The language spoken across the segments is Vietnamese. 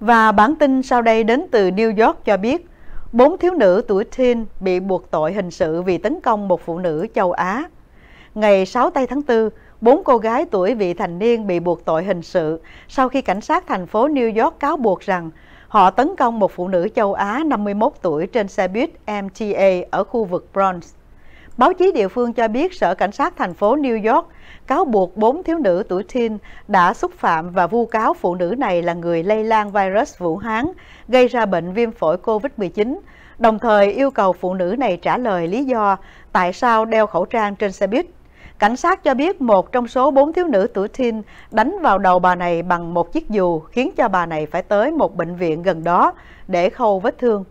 Và bản tin sau đây đến từ New York cho biết, bốn thiếu nữ tuổi teen bị buộc tội hình sự vì tấn công một phụ nữ châu Á. Ngày 6 tây tháng 4, bốn cô gái tuổi vị thành niên bị buộc tội hình sự sau khi cảnh sát thành phố New York cáo buộc rằng họ tấn công một phụ nữ châu Á 51 tuổi trên xe buýt MTA ở khu vực Bronx. Báo chí địa phương cho biết Sở Cảnh sát thành phố New York cáo buộc bốn thiếu nữ tuổi teen đã xúc phạm và vu cáo phụ nữ này là người lây lan virus Vũ Hán, gây ra bệnh viêm phổi COVID-19, đồng thời yêu cầu phụ nữ này trả lời lý do tại sao đeo khẩu trang trên xe buýt. Cảnh sát cho biết một trong số bốn thiếu nữ tuổi teen đánh vào đầu bà này bằng một chiếc dù khiến cho bà này phải tới một bệnh viện gần đó để khâu vết thương.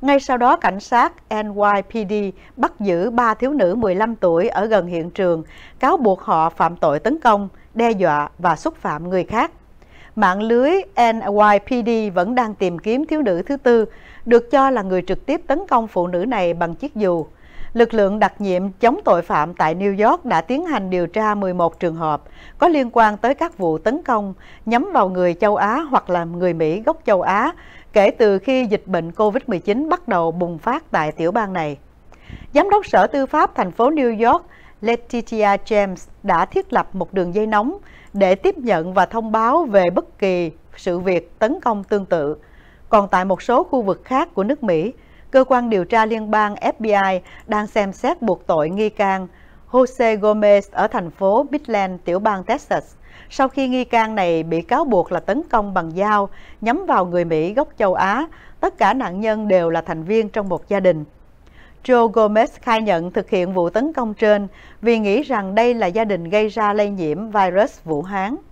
Ngay sau đó, cảnh sát NYPD bắt giữ ba thiếu nữ 15 tuổi ở gần hiện trường, cáo buộc họ phạm tội tấn công, đe dọa và xúc phạm người khác. Mạng lưới NYPD vẫn đang tìm kiếm thiếu nữ thứ tư, được cho là người trực tiếp tấn công phụ nữ này bằng chiếc dù lực lượng đặc nhiệm chống tội phạm tại New York đã tiến hành điều tra 11 trường hợp có liên quan tới các vụ tấn công nhắm vào người châu Á hoặc là người Mỹ gốc châu Á kể từ khi dịch bệnh COVID-19 bắt đầu bùng phát tại tiểu bang này. Giám đốc Sở Tư pháp thành phố New York Letitia James đã thiết lập một đường dây nóng để tiếp nhận và thông báo về bất kỳ sự việc tấn công tương tự. Còn tại một số khu vực khác của nước Mỹ, cơ quan điều tra liên bang FBI đang xem xét buộc tội nghi can Jose Gomez ở thành phố Midland, tiểu bang Texas, sau khi nghi can này bị cáo buộc là tấn công bằng dao nhắm vào người Mỹ gốc châu Á. Tất cả nạn nhân đều là thành viên trong một gia đình. Joe Gomez khai nhận thực hiện vụ tấn công trên vì nghĩ rằng đây là gia đình gây ra lây nhiễm virus Vũ Hán.